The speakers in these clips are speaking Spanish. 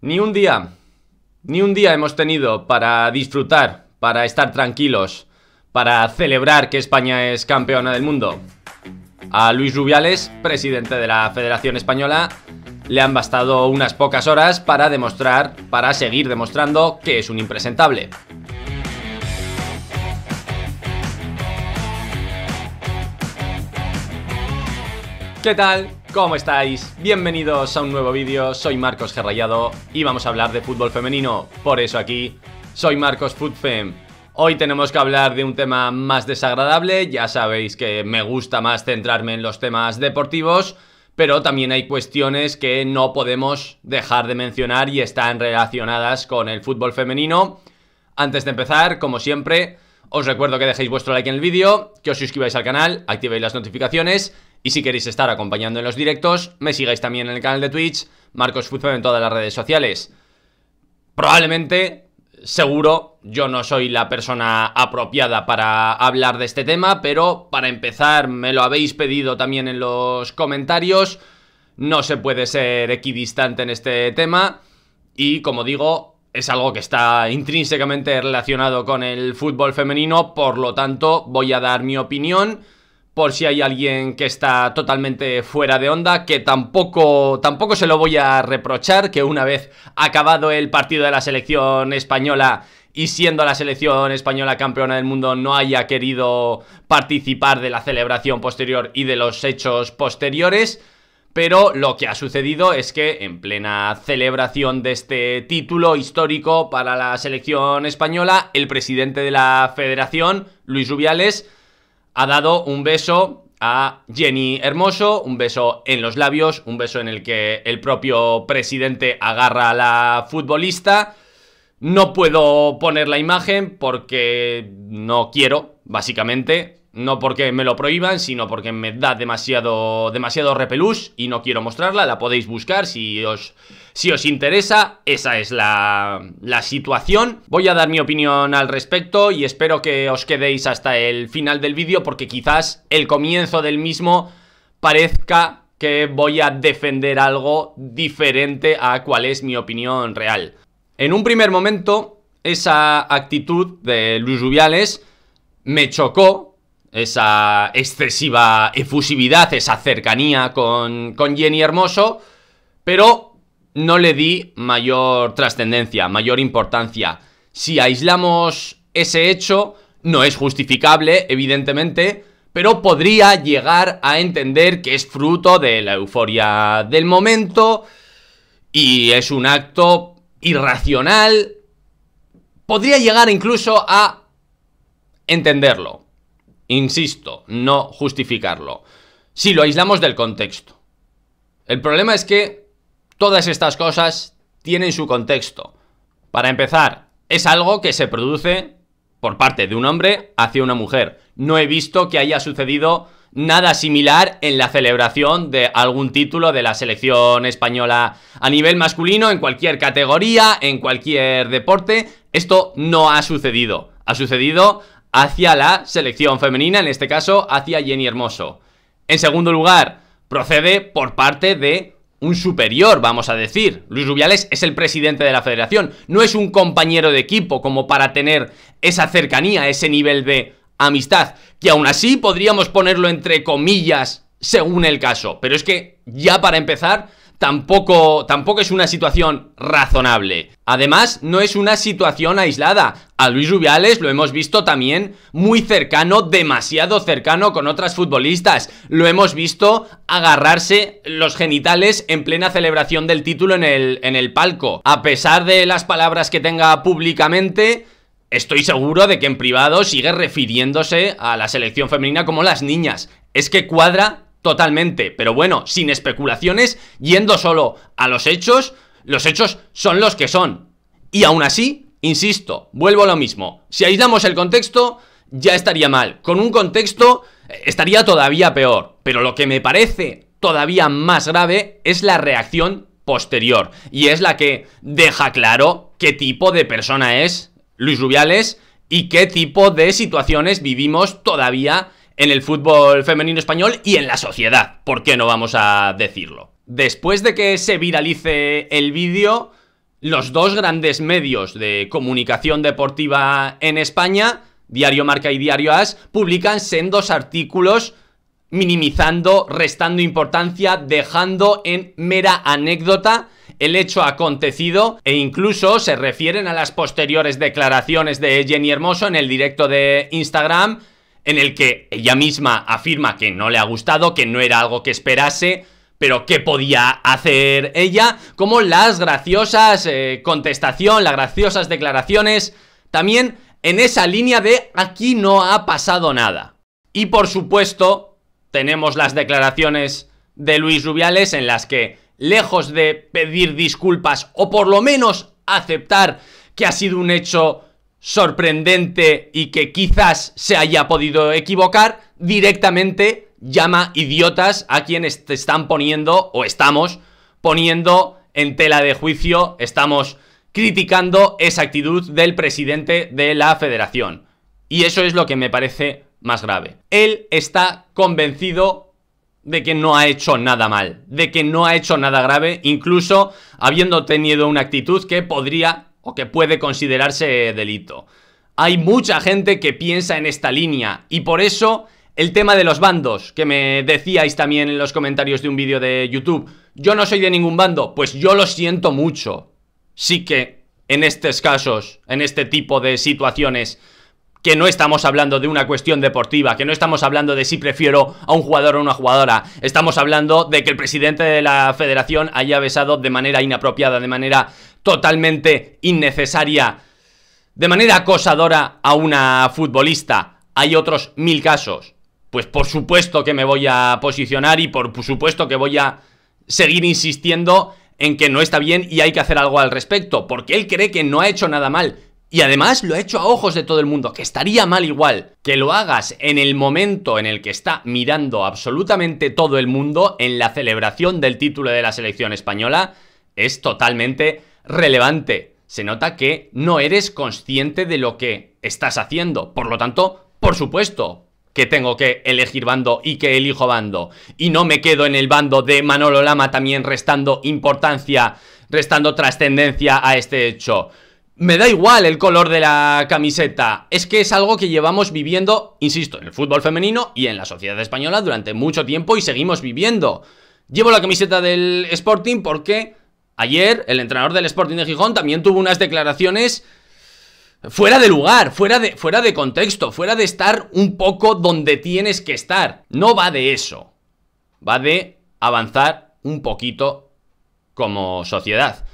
Ni un día, ni un día hemos tenido para disfrutar, para estar tranquilos, para celebrar que España es campeona del mundo. A Luis Rubiales, presidente de la Federación Española, le han bastado unas pocas horas para demostrar, para seguir demostrando que es un impresentable. ¿Qué tal? ¿cómo estáis? Bienvenidos a un nuevo vídeo, soy Marcos Gerrayado y vamos a hablar de fútbol femenino, por eso aquí soy Marcos Footfem. Hoy tenemos que hablar de un tema más desagradable, ya sabéis que me gusta más centrarme en los temas deportivos, pero también hay cuestiones que no podemos dejar de mencionar y están relacionadas con el fútbol femenino. Antes de empezar, como siempre, os recuerdo que dejéis vuestro like en el vídeo, que os suscribáis al canal, activéis las notificaciones y si queréis estar acompañando en los directos, me sigáis también en el canal de Twitch, Marcos Fútbol en todas las redes sociales. Probablemente, seguro, yo no soy la persona apropiada para hablar de este tema, pero para empezar, me lo habéis pedido también en los comentarios. No se puede ser equidistante en este tema. Y como digo, es algo que está intrínsecamente relacionado con el fútbol femenino, por lo tanto voy a dar mi opinión por si hay alguien que está totalmente fuera de onda, que tampoco, tampoco se lo voy a reprochar, que una vez acabado el partido de la selección española y siendo la selección española campeona del mundo no haya querido participar de la celebración posterior y de los hechos posteriores. Pero lo que ha sucedido es que en plena celebración de este título histórico para la selección española, el presidente de la federación, Luis Rubiales, ha dado un beso a Jenny Hermoso, un beso en los labios, un beso en el que el propio presidente agarra a la futbolista. No puedo poner la imagen porque no quiero, básicamente. No porque me lo prohíban, sino porque me da demasiado, demasiado repelús y no quiero mostrarla. La podéis buscar si os, si os interesa. Esa es la, la situación. Voy a dar mi opinión al respecto y espero que os quedéis hasta el final del vídeo porque quizás el comienzo del mismo parezca que voy a defender algo diferente a cuál es mi opinión real. En un primer momento, esa actitud de Luis Rubiales me chocó esa excesiva efusividad, esa cercanía con, Jenny Hermoso, pero no le di mayor trascendencia, mayor importancia. Si aislamos ese hecho, no es justificable, evidentemente, pero podría llegar a entender que es fruto de la euforia del momento y es un acto irracional. Podría llegar incluso a entenderlo, Insisto, no justificarlo. Si lo aislamos del contexto. El problema es que todas estas cosas tienen su contexto. Para empezar, es algo que se produce por parte de un hombre hacia una mujer. No he visto que haya sucedido nada similar en la celebración de algún título de la selección española a nivel masculino, en cualquier categoría, en cualquier deporte. Esto no ha sucedido. Ha sucedido hacia la selección femenina, en este caso hacia Jenny Hermoso. En segundo lugar, procede por parte de un superior, vamos a decir. Luis Rubiales es el presidente de la federación, no es un compañero de equipo como para tener esa cercanía, ese nivel de amistad, que aún así podríamos ponerlo entre comillas según el caso. Pero es que ya para empezar tampoco, tampoco es una situación razonable. Además, no es una situación aislada. A Luis Rubiales lo hemos visto también muy cercano, demasiado cercano con otras futbolistas. Lo hemos visto agarrarse los genitales en plena celebración del título en el, en el palco. A pesar de las palabras que tenga públicamente, Estoy seguro de que en privado sigue refiriéndose a la selección femenina como las niñas. Es que cuadra totalmente. Pero bueno, sin especulaciones, yendo solo a los hechos, los hechos son los que son. Y aún así, insisto, vuelvo a lo mismo. Si aislamos el contexto, ya estaría mal. Con un contexto eh, estaría todavía peor. Pero lo que me parece todavía más grave es la reacción posterior. Y es la que deja claro qué tipo de persona es Luis Rubiales y qué tipo de situaciones vivimos todavía en el fútbol femenino español y en la sociedad, ¿por qué no vamos a decirlo? Después de que se viralice el vídeo, los dos grandes medios de comunicación deportiva en España, Diario Marca y Diario As, publican sendos artículos minimizando, restando importancia, dejando en mera anécdota el hecho acontecido e incluso se refieren a las posteriores declaraciones de Jenny Hermoso en el directo de Instagram en el que ella misma afirma que no le ha gustado, que no era algo que esperase, pero que podía hacer ella? Como las graciosas contestaciones, eh, contestación, las graciosas declaraciones, también en esa línea de aquí no ha pasado nada. Y por supuesto, tenemos las declaraciones de Luis Rubiales en las que, lejos de pedir disculpas o por lo menos aceptar que ha sido un hecho sorprendente y que quizás se haya podido equivocar, directamente llama idiotas a quienes están poniendo o estamos poniendo en tela de juicio, estamos criticando esa actitud del presidente de la federación. Y eso es lo que me parece más grave. Él está convencido de que no ha hecho nada mal, de que no ha hecho nada grave, incluso habiendo tenido una actitud que podría que puede considerarse delito. Hay mucha gente que piensa en esta línea y por eso el tema de los bandos, que me decíais también en los comentarios de un vídeo de YouTube. Yo no soy de ningún bando, pues yo lo siento mucho. Sí que en estos casos, en este tipo de situaciones, que no estamos hablando de una cuestión deportiva, que no estamos hablando de si prefiero a un jugador o una jugadora, estamos hablando de que el presidente de la federación haya besado de manera inapropiada, de manera totalmente innecesaria, de manera acosadora a una futbolista. Hay otros mil casos. Pues por supuesto que me voy a posicionar y por supuesto que voy a seguir insistiendo en que no está bien y hay que hacer algo al respecto, porque él cree que no ha hecho nada mal. Y además lo ha hecho a ojos de todo el mundo, que estaría mal igual que lo hagas en el momento en el que está mirando absolutamente todo el mundo en la celebración del título de la selección española, es totalmente relevante. Se nota que no eres consciente de lo que estás haciendo. Por lo tanto, por supuesto que tengo que elegir bando y que elijo bando. Y no me quedo en el bando de Manolo Lama también restando importancia, restando trascendencia a este hecho. Me da igual el color de la camiseta. Es que es algo que llevamos viviendo, insisto, en el fútbol femenino y en la sociedad española durante mucho tiempo y seguimos viviendo. Llevo la camiseta del Sporting porque ayer el entrenador del Sporting de Gijón también tuvo unas declaraciones fuera de lugar, fuera de, fuera de contexto, fuera de estar un poco donde tienes que estar. No va de eso. Va de avanzar un poquito como sociedad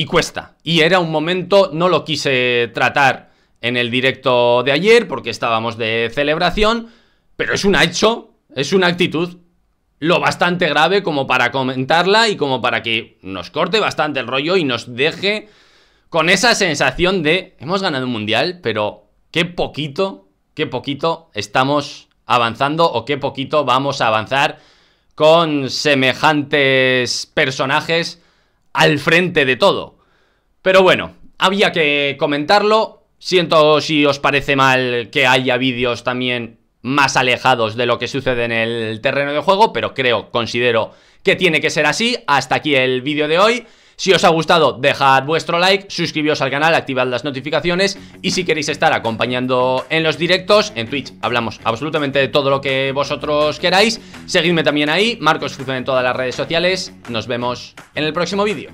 y cuesta. Y era un momento, no lo quise tratar en el directo de ayer porque estábamos de celebración, pero es un hecho, es una actitud lo bastante grave como para comentarla y como para que nos corte bastante el rollo y nos deje con esa sensación de hemos ganado un mundial, pero qué poquito, qué poquito estamos avanzando o qué poquito vamos a avanzar con semejantes personajes al frente de todo. Pero bueno, había que comentarlo. Siento si os parece mal que haya vídeos también más alejados de lo que sucede en el terreno de juego, pero creo, considero que tiene que ser así. Hasta aquí el vídeo de hoy. Si os ha gustado, dejad vuestro like, suscribíos al canal, activad las notificaciones y si queréis estar acompañando en los directos, en Twitch hablamos absolutamente de todo lo que vosotros queráis. Seguidme también ahí, Marcos Fuzón en todas las redes sociales. Nos vemos en el próximo vídeo.